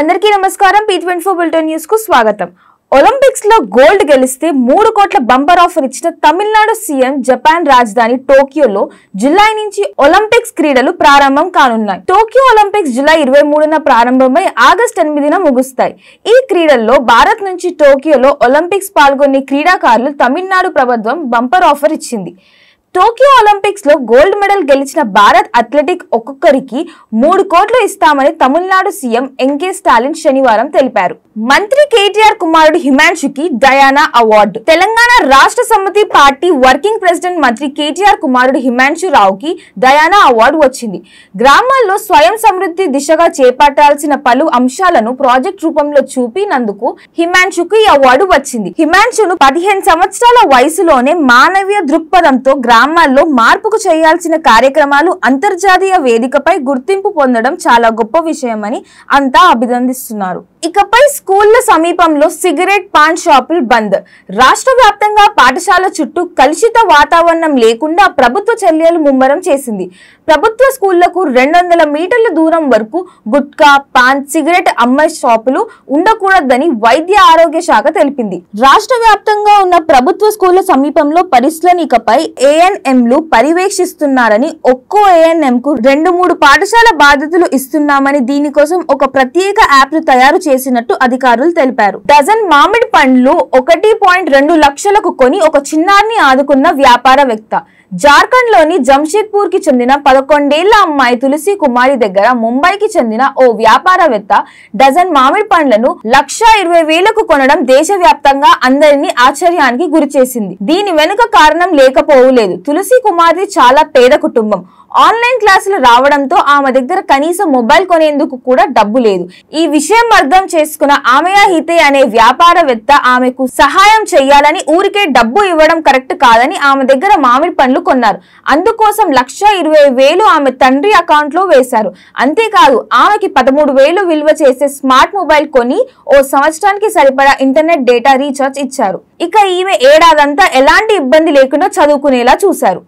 అందరికీ నమస్కారం P twenty four bulletin news కు స్వాగతం ఒలింపిక్స్ లో గోల్డ్ గెలిస్తే మూడు కోట్ల బంపర్ ఆఫర్ ఇచ్చిన తమిళనాడు సీఎం జపాన్ రాజధాని టోక్యోలో జులై నుంచి ఒలింపిక్స్ క్రీడలు ప్రారంభం కానున్నాయి టోక్యో ఒలింపిక్స్ జులై ఇరవై మూడున ప్రారంభమై ఆగస్ట్ ఎనిమిదిన ముగుస్తాయి ఈ క్రీడల్లో భారత్ నుంచి టోక్యోలో ఒలింపిక్స్ పాల్గొనే క్రీడాకారులు తమిళనాడు ప్రభుత్వం బంపర్ ఆఫర్ ఇచ్చింది టోక్యో ఒలింపిక్స్ లో గోల్డ్ మెడల్ గెలిచిన భారత్ అథ్లెటిక్ ఒక్కొక్కరికి మూడు కోట్లు ఇస్తామని తమిళనాడు సీఎం ఎంకే స్టాలిన్ శనివారం తెలిపారు మంత్రి కేటీఆర్ కుమారుడు హిమాన్షుకి డయానా అవార్డు తెలంగాణ రాష్ట్ర సమితి పార్టీ వర్కింగ్ ప్రెసిడెంట్ మంత్రి కేటీఆర్ కుమారుడు హిమాంశు రావుకి డయానా అవార్డు వచ్చింది గ్రామాల్లో స్వయం సమృద్ధి దిశగా చేపట్టాల్సిన పలు అంశాలను ప్రాజెక్ట్ రూపంలో చూపినందుకు హిమాంశుకు ఈ అవార్డు వచ్చింది హిమాంశును పదిహేను సంవత్సరాల వయసులోనే మానవీయ దృక్పథంతో గ్రామ గ్రామాల్లో మార్పుకు చేయాల్సిన కార్యక్రమాలు అంతర్జాతీయ వేదికపై గుర్తింపు పొందడం చాలా గొప్ప విషయమని అంతా అభినందిస్తున్నారు ఇకపై స్కూళ్ల సమీపంలో సిగరెట్ పాన్ షాపులు బంద్ రాష్ట్ర వ్యాప్తంగా పాఠశాల చుట్టూ కలుషిత వాతావరణం లేకుండా ప్రభుత్వ చర్యలు ముమ్మరం చేసింది ప్రభుత్వ స్కూళ్లకు రెండు వందల మీటర్ల దూరం వరకు గుట్కా పాన్ సిగరెట్ అమ్మాయి షాపులు ఉండకూడదని వైద్య ఆరోగ్య శాఖ తెలిపింది రాష్ట్ర వ్యాప్తంగా ఉన్న ప్రభుత్వ స్కూళ్ల సమీపంలో పరిస్థితులను ఇకపై ఏఎన్ఎంలు పర్యవేక్షిస్తున్నారని ఒక్కో ఏఎన్ఎం కు రెండు మూడు పాఠశాల బాధితులు ఇస్తున్నామని దీనికోసం ఒక ప్రత్యేక యాప్ను తయారు చేశారు చేసినట్టు అధికారులు తెలిపారు డజన్ మామిడి పండ్లు ఒకటి పాయింట్ రెండు లక్షలకు కొని ఒక చిన్నారిని ఆదుకున్న వ్యాపారవేత్త జార్ఖండ్ లోని జంషేద్పూర్ కి చెందిన పదకొండేళ్ల అమ్మాయి తులసి కుమారి దగ్గర ముంబైకి చెందిన ఓ వ్యాపారవేత్త డజన్ మామిడి పండ్లను లక్ష ఇరవై వేలకు కొనడం దేశవ్యాప్తంగా అందరినీ ఆశ్చర్యానికి గురిచేసింది దీని వెనుక కారణం లేకపోవలేదు తులసి కుమారి చాలా పేద కుటుంబం ఆన్లైన్ క్లాసులు రావడంతో ఆమె దగ్గర కనీసం మొబైల్ కొనేందుకు కూడా డబ్బు లేదు ఈ విషయం అర్థం చేసుకున్న ఆమెయా హితే అనే వ్యాపారవేత్త ఆమెకు సహాయం చేయాలని ఊరికే డబ్బు ఇవ్వడం కరెక్ట్ కాదని ఆమె దగ్గర మామిడి పండ్లు కొన్నారు అందుకోసం లక్ష ఇరవై వేలు ఆమె తండ్రి అకౌంట్ లో వేశారు అంతేకాదు ఆమెకి పదమూడు వేలు విలువ చేసే స్మార్ట్ మొబైల్ కొని ఓ సంవత్సరానికి సరిపడా ఇంటర్నెట్ డేటా రీఛార్జ్ ఇచ్చారు ఇక ఈమె ఏడాదంతా ఎలాంటి ఇబ్బంది లేకుండా చదువుకునేలా చూశారు